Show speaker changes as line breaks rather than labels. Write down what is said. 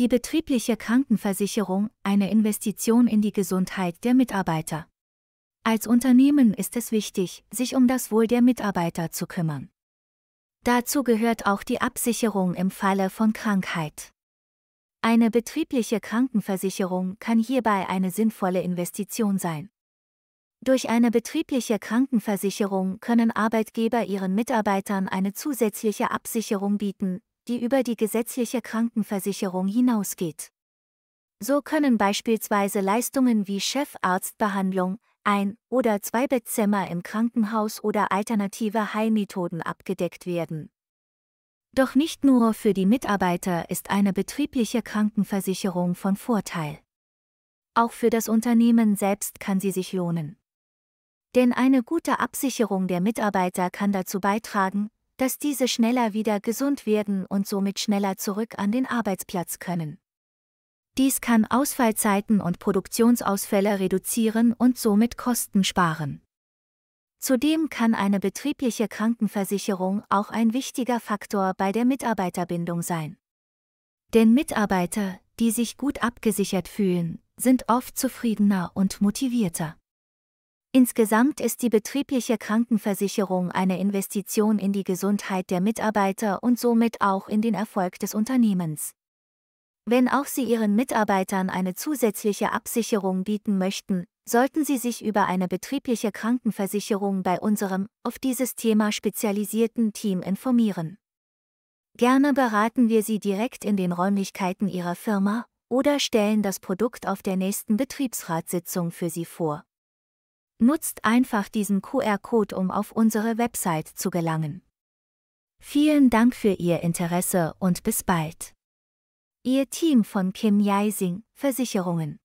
Die betriebliche Krankenversicherung, eine Investition in die Gesundheit der Mitarbeiter. Als Unternehmen ist es wichtig, sich um das Wohl der Mitarbeiter zu kümmern. Dazu gehört auch die Absicherung im Falle von Krankheit. Eine betriebliche Krankenversicherung kann hierbei eine sinnvolle Investition sein. Durch eine betriebliche Krankenversicherung können Arbeitgeber ihren Mitarbeitern eine zusätzliche Absicherung bieten, die über die gesetzliche Krankenversicherung hinausgeht. So können beispielsweise Leistungen wie Chefarztbehandlung, ein- oder zwei Bettzimmer im Krankenhaus oder alternative Heilmethoden abgedeckt werden. Doch nicht nur für die Mitarbeiter ist eine betriebliche Krankenversicherung von Vorteil. Auch für das Unternehmen selbst kann sie sich lohnen. Denn eine gute Absicherung der Mitarbeiter kann dazu beitragen, dass diese schneller wieder gesund werden und somit schneller zurück an den Arbeitsplatz können. Dies kann Ausfallzeiten und Produktionsausfälle reduzieren und somit Kosten sparen. Zudem kann eine betriebliche Krankenversicherung auch ein wichtiger Faktor bei der Mitarbeiterbindung sein. Denn Mitarbeiter, die sich gut abgesichert fühlen, sind oft zufriedener und motivierter. Insgesamt ist die betriebliche Krankenversicherung eine Investition in die Gesundheit der Mitarbeiter und somit auch in den Erfolg des Unternehmens. Wenn auch Sie Ihren Mitarbeitern eine zusätzliche Absicherung bieten möchten, sollten Sie sich über eine betriebliche Krankenversicherung bei unserem, auf dieses Thema spezialisierten Team informieren. Gerne beraten wir Sie direkt in den Räumlichkeiten Ihrer Firma oder stellen das Produkt auf der nächsten Betriebsratssitzung für Sie vor. Nutzt einfach diesen QR-Code, um auf unsere Website zu gelangen. Vielen Dank für Ihr Interesse und bis bald. Ihr Team von Kim Jaising, Versicherungen.